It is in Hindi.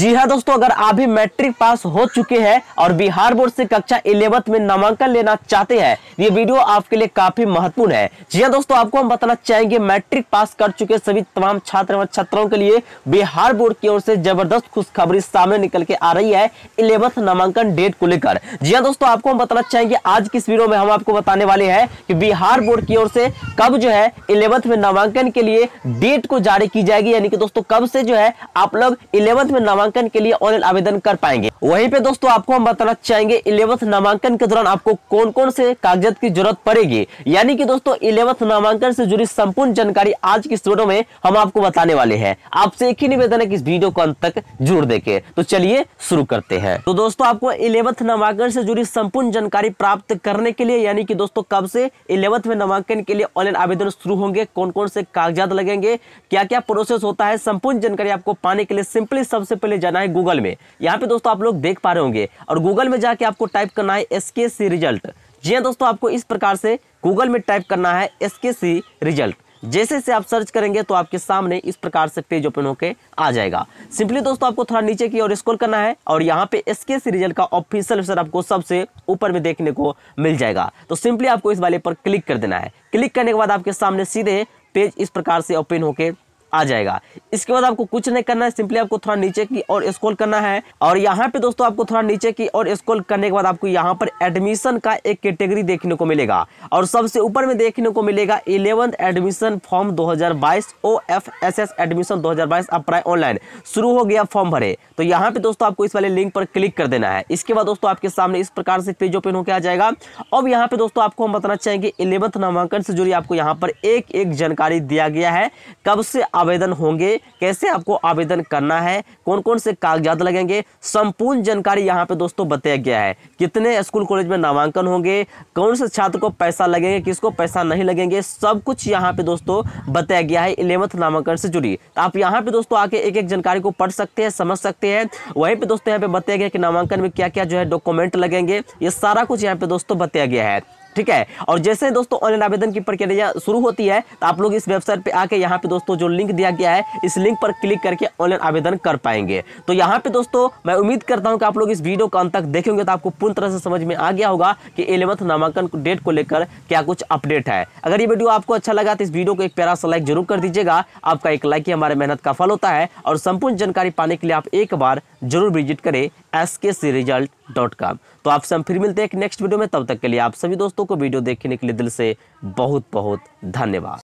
जी हाँ दोस्तों अगर आप भी मैट्रिक पास हो चुके हैं और बिहार बोर्ड से कक्षा इलेवंथ में नामांकन लेना चाहते हैं ये वीडियो आपके लिए काफी महत्वपूर्ण है जी हाँ दोस्तों आपको हम बताना चाहेंगे मैट्रिक पास कर चुके सभी तमाम छात्र एवं छात्राओं के लिए बिहार बोर्ड की ओर से जबरदस्त खुशखबरी सामने निकल के आ रही है इलेवंथ नामांकन डेट को लेकर जी हाँ दोस्तों आपको हम बताना चाहेंगे आज की इस वीडियो में हम आपको बताने वाले हैं कि बिहार बोर्ड की ओर से कब जो है इलेवंथ में नामांकन के लिए डेट को जारी की जाएगी यानी कि दोस्तों कब से जो है आप लोग इलेवंथ में नामांकन नामांकन के लिए ऑनलाइन आवेदन कर पाएंगे वहीं पे दोस्तों आपको हम बताना चाहेंगे इलेवंथ नामांकन के दौरान आपको कौन कौन से कागजात की जरूरत पड़ेगी यानी कि दोस्तों इलेवंथ नामांकन से जुड़ी संपूर्ण जानकारी आज की इस वीडियो में हम आपको बताने वाले हैं आपसे एक ही निवेदन है कि इस वीडियो को अंत तक जरूर देखे तो चलिए शुरू करते हैं तो दोस्तों आपको इलेवंथ नामांकन से जुड़ी संपूर्ण जानकारी प्राप्त करने के लिए यानी कि दोस्तों कब से इलेवंथ में नामांकन के लिए ऑनलाइन आवेदन शुरू होंगे कौन कौन से कागजात लगेंगे क्या क्या प्रोसेस होता है संपूर्ण जानकारी आपको पाने के लिए सिंपली सबसे पहले ले जाना है गूगल में यहाँ पे दोस्तों आप लोग देख पा रहे होंगे और गूगल में जाके आपको टाइप करना है एस के सी रिजल्ट जी हाँ दोस्तों आपको इस प्रकार से गूगल में टाइप करना है एस के सी रिजल्ट जैसे से आप सर्च करेंगे तो आपके सामने इस प्रकार से पेज ओपन होके आ जाएगा सिंपली दोस्तों आपको थोड़ा नीचे की ओर स्क्रॉल करना है और यहाँ पे एसके रिजल्ट का ऑफिशियल वेबसाइट आपको सबसे ऊपर में देखने को मिल जाएगा तो सिंपली आपको इस वाले पर क्लिक कर देना है क्लिक करने के बाद आपके सामने सीधे पेज इस प्रकार से ओपन होके आ जाएगा इसके बाद आपको कुछ नहीं करना है सिंपली आपको थोड़ा नीचे की और स्क्रॉल करना है और यहाँ पे दोस्तों आपको थोड़ा नीचे की और स्क्रॉल करने के बाद आपको यहाँ पर एडमिशन का एक कैटेगरी देखने को मिलेगा और सबसे ऊपर में देखने को मिलेगा इलेवंथ एडमिशन फॉर्म दो हजार बाईस O F S S admission दो हजार बाईस अप्लाई ऑनलाइन शुरू हो गया फॉर्म भरे तो यहाँ पे दोस्तों आपको इस वाले लिंक पर क्लिक कर देना है इसके बाद दोस्तों आपके सामने इस प्रकार से पेज ओपन होकर आ जाएगा अब यहाँ पे दोस्तों आपको हम बताना चाहेंगे इलेवंथ नामांकन से जुड़ी आपको यहाँ पर एक एक जानकारी दिया गया है कब से आवेदन होंगे कैसे आपको आवेदन करना है कौन कौन से कागजात लगेंगे संपूर्ण जानकारी यहाँ पे दोस्तों बताया गया है कितने स्कूल कॉलेज में नामांकन होंगे कौन से छात्र को पैसा लगेंगे किसको पैसा नहीं लगेंगे सब कुछ यहाँ पे दोस्तों बताया गया है इलेवंथ नामांकन से जुड़ी आप यहाँ पे दोस्तों आके एक एक जानकारी को पढ़ सकते हैं समझ सकते हैं वहीं पे दोस्तों यहाँ पे बताया गया कि नामांकन में क्या क्या जो है डॉक्यूमेंट लगेंगे ये सारा कुछ यहाँ पे दोस्तों बताया गया है ठीक है और जैसे दोस्तों ऑनलाइन आवेदन की प्रक्रिया शुरू होती है तो आप लोग इस वेबसाइट पे आके यहाँ पे दोस्तों जो लिंक दिया गया है इस लिंक पर क्लिक करके ऑनलाइन आवेदन कर पाएंगे तो यहाँ पे दोस्तों मैं उम्मीद करता हूँ कि आप लोग इस वीडियो को अंत तक देखेंगे तो आपको पूर्ण तरह से समझ में आ गया होगा कि एलेवंथ नामांकन डेट को लेकर क्या कुछ अपडेट है अगर ये वीडियो आपको अच्छा लगा तो इस वीडियो को एक प्यारा सा लाइक जरूर कर दीजिएगा आपका एक लाइक ही हमारे मेहनत का फल होता है और संपूर्ण जानकारी पाने के लिए आप एक बार जरूर विजिट करें एस के सी रिजल्ट डॉट कॉम तो आपसे हम फिर मिलते हैं एक नेक्स्ट वीडियो में तब तक के लिए आप सभी दोस्तों को वीडियो देखने के लिए दिल से बहुत बहुत धन्यवाद